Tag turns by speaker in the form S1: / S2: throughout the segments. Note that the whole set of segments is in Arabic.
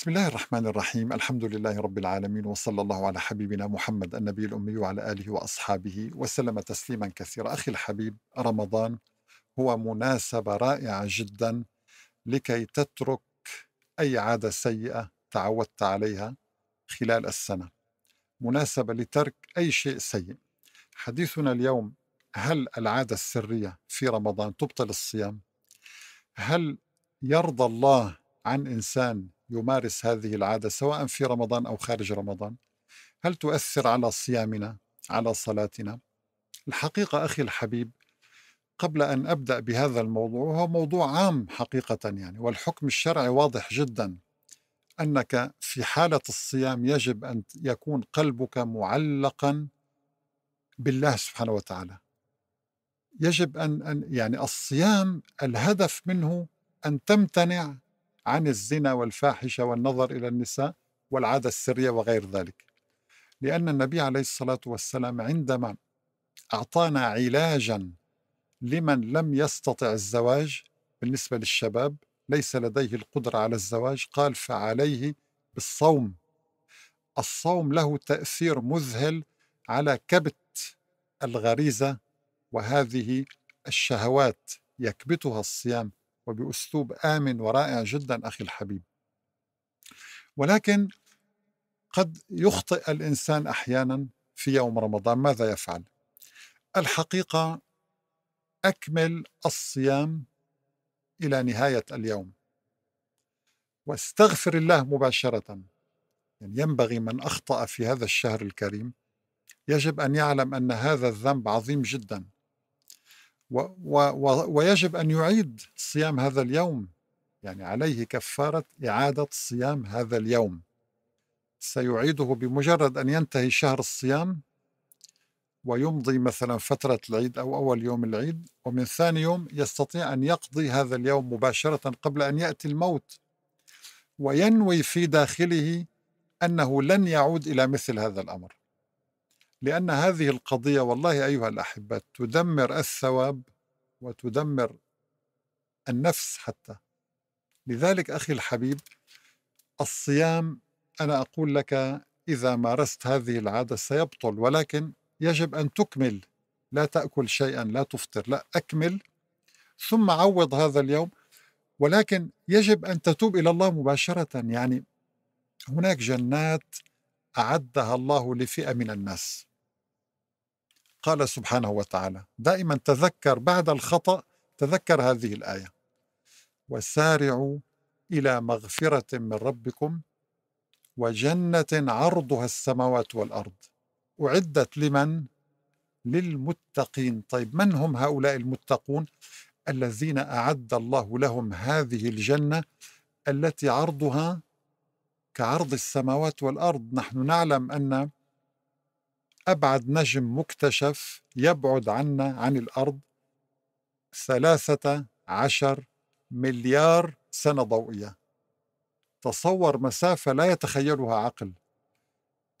S1: بسم الله الرحمن الرحيم الحمد لله رب العالمين وصلى الله على حبيبنا محمد النبي الأمي وعلى آله وأصحابه وسلم تسليما كثيرا أخي الحبيب رمضان هو مناسبة رائعة جدا لكي تترك أي عادة سيئة تعودت عليها خلال السنة مناسبة لترك أي شيء سيء حديثنا اليوم هل العادة السرية في رمضان تبطل الصيام؟ هل يرضى الله عن انسان يمارس هذه العاده سواء في رمضان او خارج رمضان هل تؤثر على صيامنا على صلاتنا الحقيقه اخي الحبيب قبل ان ابدا بهذا الموضوع هو موضوع عام حقيقه يعني والحكم الشرعي واضح جدا انك في حاله الصيام يجب ان يكون قلبك معلقا بالله سبحانه وتعالى يجب ان ان يعني الصيام الهدف منه ان تمتنع عن الزنا والفاحشه والنظر الى النساء والعاده السريه وغير ذلك. لان النبي عليه الصلاه والسلام عندما اعطانا علاجا لمن لم يستطع الزواج بالنسبه للشباب ليس لديه القدره على الزواج قال فعليه بالصوم. الصوم له تاثير مذهل على كبت الغريزه وهذه الشهوات يكبتها الصيام وبأسلوب آمن ورائع جدا أخي الحبيب ولكن قد يخطئ الإنسان أحيانا في يوم رمضان ماذا يفعل؟ الحقيقة أكمل الصيام إلى نهاية اليوم واستغفر الله مباشرة يعني ينبغي من أخطأ في هذا الشهر الكريم يجب أن يعلم أن هذا الذنب عظيم جدا و و ويجب أن يعيد صيام هذا اليوم يعني عليه كفارة إعادة صيام هذا اليوم سيعيده بمجرد أن ينتهي شهر الصيام ويمضي مثلا فترة العيد أو أول يوم العيد ومن ثاني يوم يستطيع أن يقضي هذا اليوم مباشرة قبل أن يأتي الموت وينوي في داخله أنه لن يعود إلى مثل هذا الأمر لأن هذه القضية والله أيها الأحبة تدمر الثواب وتدمر النفس حتى لذلك أخي الحبيب الصيام أنا أقول لك إذا مارست هذه العادة سيبطل ولكن يجب أن تكمل لا تأكل شيئا لا تفطر لا أكمل ثم عوض هذا اليوم ولكن يجب أن تتوب إلى الله مباشرة يعني هناك جنات أعدها الله لفئة من الناس قال سبحانه وتعالى دائما تذكر بعد الخطأ تذكر هذه الآية وسارعوا إلى مغفرة من ربكم وجنة عرضها السماوات والأرض أعدت لمن؟ للمتقين طيب من هم هؤلاء المتقون؟ الذين أعد الله لهم هذه الجنة التي عرضها كعرض السماوات والأرض نحن نعلم أن أبعد نجم مكتشف يبعد عنا عن الأرض ثلاثة عشر مليار سنة ضوئية تصور مسافة لا يتخيلها عقل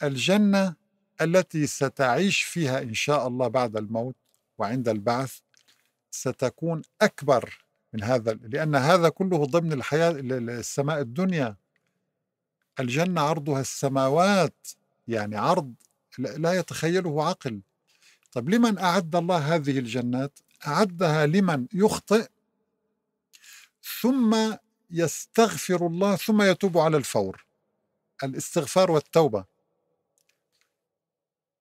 S1: الجنة التي ستعيش فيها إن شاء الله بعد الموت وعند البعث ستكون أكبر من هذا لأن هذا كله ضمن الحياة السماء الدنيا الجنة عرضها السماوات يعني عرض لا يتخيله عقل طيب لمن أعد الله هذه الجنات أعدها لمن يخطئ ثم يستغفر الله ثم يتوب على الفور الاستغفار والتوبة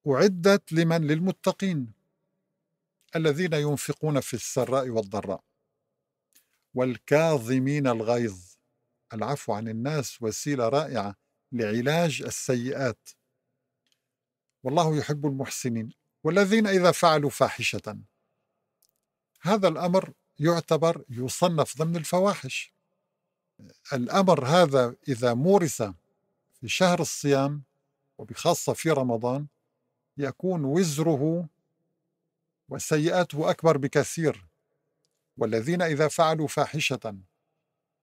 S1: أعدت لمن للمتقين الذين ينفقون في السراء والضراء والكاظمين الغيظ العفو عن الناس وسيلة رائعة لعلاج السيئات والله يحب المحسنين والذين إذا فعلوا فاحشة هذا الأمر يعتبر يصنف ضمن الفواحش الأمر هذا إذا مورس في شهر الصيام وبخاصة في رمضان يكون وزره وسيئاته أكبر بكثير والذين إذا فعلوا فاحشة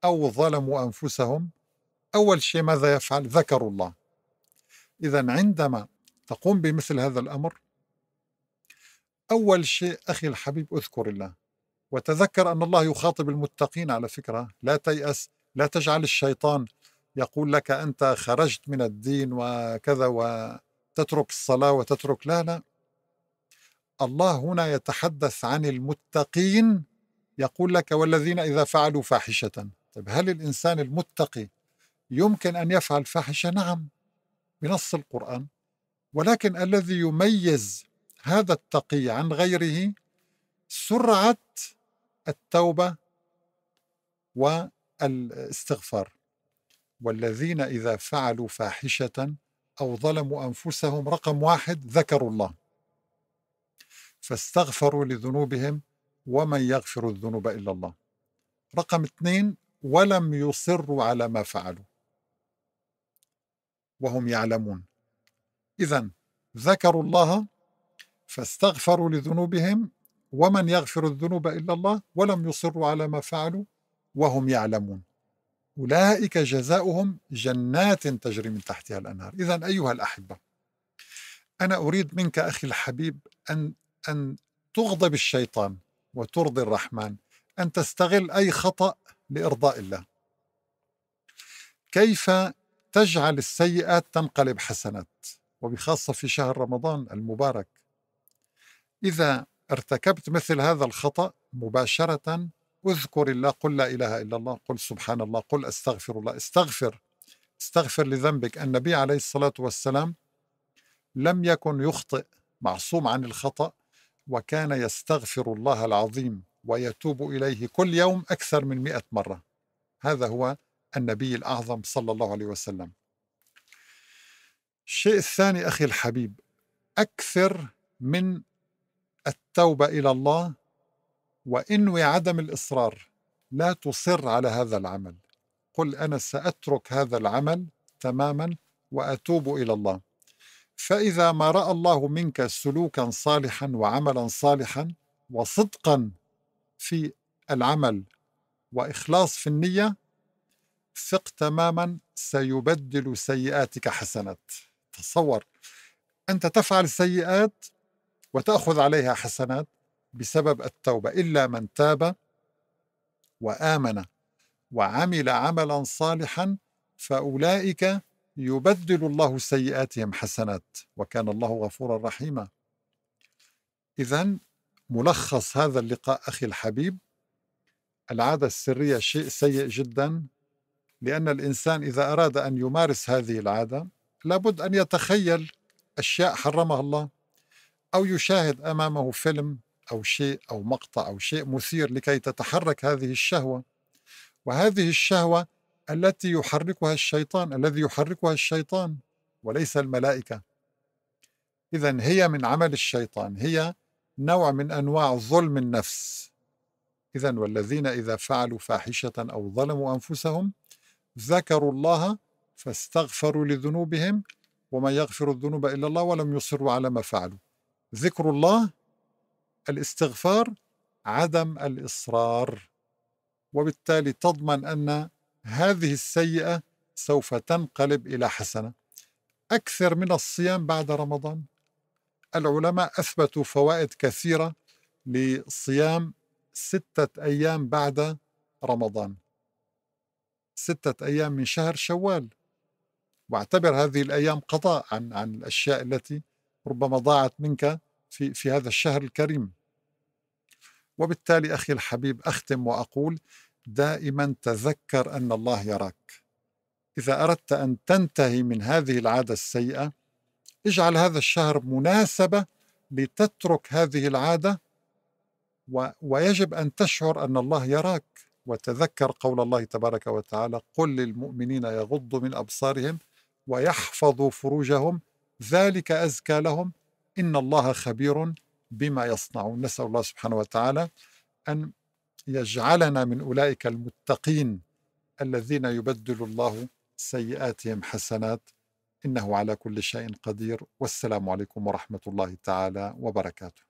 S1: أو ظلموا أنفسهم أول شيء ماذا يفعل؟ ذكروا الله إذا عندما تقوم بمثل هذا الأمر أول شيء أخي الحبيب أذكر الله وتذكر أن الله يخاطب المتقين على فكرة لا تيأس لا تجعل الشيطان يقول لك أنت خرجت من الدين وكذا وتترك الصلاة وتترك لا لا الله هنا يتحدث عن المتقين يقول لك والذين إذا فعلوا فاحشة طيب هل الإنسان المتقي يمكن أن يفعل فاحشة؟ نعم بنص القرآن ولكن الذي يميز هذا التقي عن غيره سرعه التوبه والاستغفار والذين اذا فعلوا فاحشه او ظلموا انفسهم رقم واحد ذكروا الله فاستغفروا لذنوبهم ومن يغفر الذنوب الا الله رقم اثنين ولم يصروا على ما فعلوا وهم يعلمون إذا ذكروا الله فاستغفروا لذنوبهم ومن يغفر الذنوب إلا الله ولم يصروا على ما فعلوا وهم يعلمون أولئك جزاؤهم جنات تجري من تحتها الأنهار إذا أيها الأحبة أنا أريد منك أخي الحبيب أن أن تغضب الشيطان وترضي الرحمن أن تستغل أي خطأ لإرضاء الله كيف تجعل السيئات تنقلب حسنات وبخاصة في شهر رمضان المبارك إذا ارتكبت مثل هذا الخطأ مباشرة اذكر الله قل لا إله إلا الله قل سبحان الله قل أستغفر الله استغفر استغفر لذنبك النبي عليه الصلاة والسلام لم يكن يخطئ معصوم عن الخطأ وكان يستغفر الله العظيم ويتوب إليه كل يوم أكثر من مئة مرة هذا هو النبي الأعظم صلى الله عليه وسلم الشيء الثاني أخي الحبيب أكثر من التوبة إلى الله وانوي عدم الإصرار لا تصر على هذا العمل قل أنا سأترك هذا العمل تماما وأتوب إلى الله فإذا ما رأى الله منك سلوكا صالحا وعملا صالحا وصدقا في العمل وإخلاص في النية ثق تماما سيبدل سيئاتك حسنات تصور أنت تفعل السيئات وتأخذ عليها حسنات بسبب التوبة إلا من تاب وآمن وعمل عملا صالحا فأولئك يبدل الله سيئاتهم حسنات وكان الله غفورا رحيما إذا ملخص هذا اللقاء أخي الحبيب العادة السرية شيء سيء جدا لأن الإنسان إذا أراد أن يمارس هذه العادة لابد أن يتخيل أشياء حرمها الله أو يشاهد أمامه فيلم أو شيء أو مقطع أو شيء مثير لكي تتحرك هذه الشهوة وهذه الشهوة التي يحركها الشيطان الذي يحركها الشيطان وليس الملائكة إذا هي من عمل الشيطان هي نوع من أنواع ظلم النفس إذا والذين إذا فعلوا فاحشة أو ظلموا أنفسهم ذكروا الله فاستغفروا لذنوبهم وما يغفر الذنوب إلا الله ولم يصروا على ما فعلوا ذكر الله الاستغفار عدم الإصرار وبالتالي تضمن أن هذه السيئة سوف تنقلب إلى حسنة أكثر من الصيام بعد رمضان العلماء أثبتوا فوائد كثيرة لصيام ستة أيام بعد رمضان ستة أيام من شهر شوال واعتبر هذه الايام قضاء عن عن الاشياء التي ربما ضاعت منك في في هذا الشهر الكريم. وبالتالي اخي الحبيب اختم واقول دائما تذكر ان الله يراك. اذا اردت ان تنتهي من هذه العاده السيئه اجعل هذا الشهر مناسبه لتترك هذه العاده و ويجب ان تشعر ان الله يراك وتذكر قول الله تبارك وتعالى قل للمؤمنين يغضوا من ابصارهم ويحفظوا فروجهم ذلك أزكى لهم إن الله خبير بما يصنعون نسأل الله سبحانه وتعالى أن يجعلنا من أولئك المتقين الذين يبدل الله سيئاتهم حسنات إنه على كل شيء قدير والسلام عليكم ورحمة الله تعالى وبركاته